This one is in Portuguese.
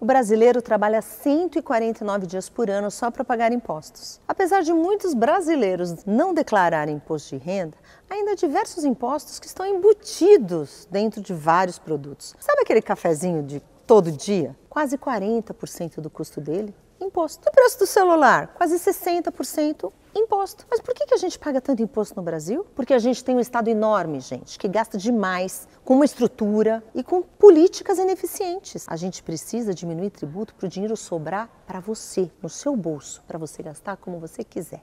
O brasileiro trabalha 149 dias por ano só para pagar impostos. Apesar de muitos brasileiros não declararem imposto de renda, ainda há diversos impostos que estão embutidos dentro de vários produtos. Sabe aquele cafezinho de todo dia, quase 40% do custo dele imposto. O preço do celular, quase 60% imposto. Mas por que a gente paga tanto imposto no Brasil? Porque a gente tem um Estado enorme, gente, que gasta demais com uma estrutura e com políticas ineficientes. A gente precisa diminuir tributo para o dinheiro sobrar para você, no seu bolso, para você gastar como você quiser.